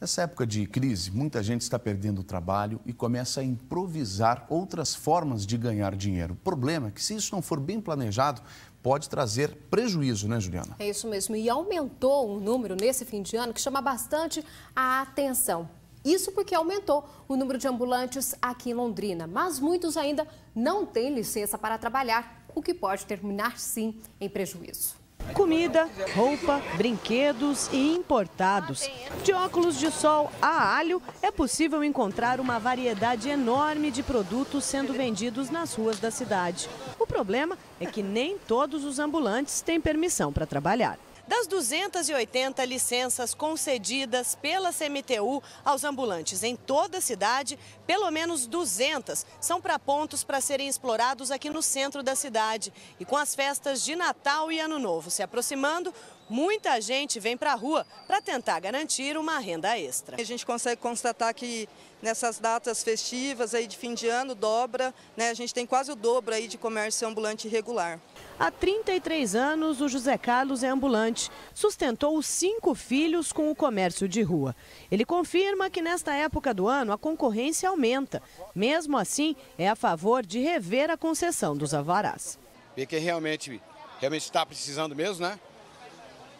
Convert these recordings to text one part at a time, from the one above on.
Nessa época de crise, muita gente está perdendo o trabalho e começa a improvisar outras formas de ganhar dinheiro. O problema é que, se isso não for bem planejado, pode trazer prejuízo, né, Juliana? É isso mesmo. E aumentou um número nesse fim de ano que chama bastante a atenção. Isso porque aumentou o número de ambulantes aqui em Londrina, mas muitos ainda não têm licença para trabalhar, o que pode terminar sim em prejuízo comida, roupa, brinquedos e importados. De óculos de sol a alho, é possível encontrar uma variedade enorme de produtos sendo vendidos nas ruas da cidade. O problema é que nem todos os ambulantes têm permissão para trabalhar. Das 280 licenças concedidas pela CMTU aos ambulantes em toda a cidade, pelo menos 200 são para pontos para serem explorados aqui no centro da cidade. E com as festas de Natal e Ano Novo se aproximando, muita gente vem para a rua para tentar garantir uma renda extra. A gente consegue constatar que nessas datas festivas aí de fim de ano dobra, né? A gente tem quase o dobro aí de comércio ambulante regular. Há 33 anos, o José Carlos é ambulante. Sustentou cinco filhos com o comércio de rua. Ele confirma que nesta época do ano a concorrência aumenta. Mesmo assim, é a favor de rever a concessão dos avarás. Ver realmente, realmente está precisando mesmo, né?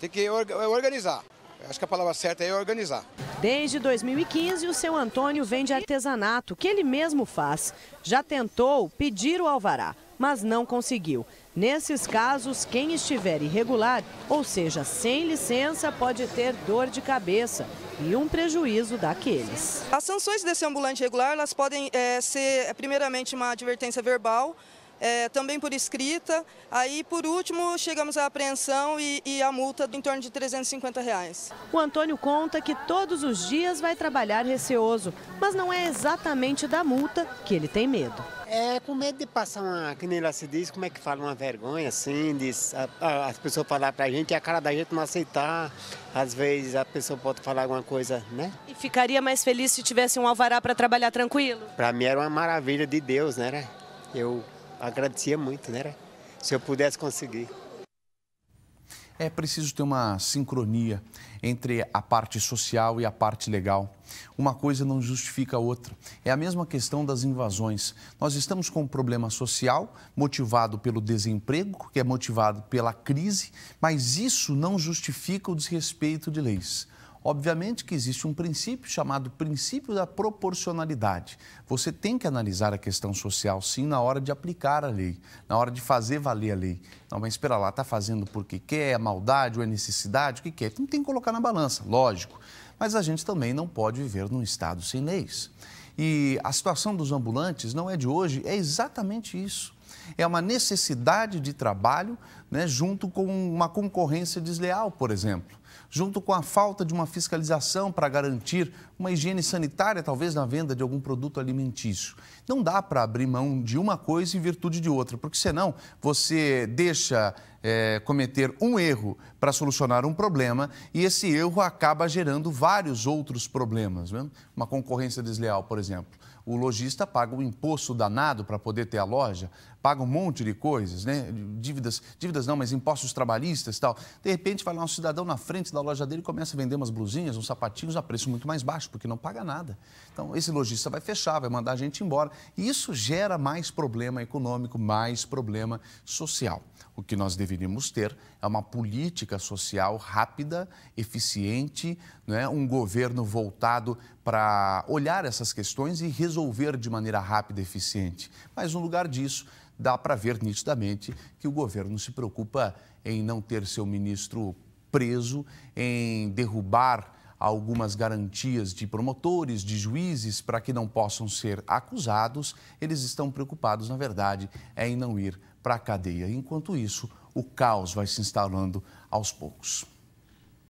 Tem que é organizar. Acho que a palavra certa é organizar. Desde 2015, o seu Antônio vende artesanato, que ele mesmo faz. Já tentou pedir o alvará, mas não conseguiu. Nesses casos, quem estiver irregular, ou seja, sem licença, pode ter dor de cabeça e um prejuízo daqueles. As sanções desse ambulante regular, elas podem é, ser, primeiramente, uma advertência verbal, é, também por escrita. Aí, por último, chegamos à apreensão e, e à multa em torno de 350 reais. O Antônio conta que todos os dias vai trabalhar receoso, mas não é exatamente da multa que ele tem medo. É com medo de passar uma, que nem lá se diz, como é que fala, uma vergonha assim, de, a, a, as pessoas falar pra gente e a cara da gente não aceitar. Às vezes a pessoa pode falar alguma coisa, né? E ficaria mais feliz se tivesse um alvará para trabalhar tranquilo? Para mim era uma maravilha de Deus, né? né? Eu agradecia muito, né? Se eu pudesse conseguir. É preciso ter uma sincronia entre a parte social e a parte legal. Uma coisa não justifica a outra. É a mesma questão das invasões. Nós estamos com um problema social motivado pelo desemprego, que é motivado pela crise, mas isso não justifica o desrespeito de leis. Obviamente que existe um princípio chamado princípio da proporcionalidade. Você tem que analisar a questão social, sim, na hora de aplicar a lei, na hora de fazer valer a lei. Não, mas espera lá, está fazendo porque quer, é maldade ou é necessidade, o que quer? tem que colocar na balança, lógico. Mas a gente também não pode viver num Estado sem leis. E a situação dos ambulantes não é de hoje, é exatamente isso é uma necessidade de trabalho né, junto com uma concorrência desleal, por exemplo junto com a falta de uma fiscalização para garantir uma higiene sanitária, talvez na venda de algum produto alimentício. Não dá para abrir mão de uma coisa em virtude de outra, porque senão você deixa é, cometer um erro para solucionar um problema e esse erro acaba gerando vários outros problemas. Né? Uma concorrência desleal, por exemplo. O lojista paga um imposto danado para poder ter a loja, paga um monte de coisas, né? dívidas, dívidas não, mas impostos trabalhistas e tal. De repente vai lá um cidadão na frente frente da loja dele começa a vender umas blusinhas, uns sapatinhos a preço muito mais baixo, porque não paga nada. Então, esse lojista vai fechar, vai mandar a gente embora. E isso gera mais problema econômico, mais problema social. O que nós deveríamos ter é uma política social rápida, eficiente, né? um governo voltado para olhar essas questões e resolver de maneira rápida e eficiente. Mas, no lugar disso, dá para ver nitidamente que o governo se preocupa em não ter seu ministro preso em derrubar algumas garantias de promotores, de juízes, para que não possam ser acusados. Eles estão preocupados, na verdade, em não ir para a cadeia. Enquanto isso, o caos vai se instalando aos poucos.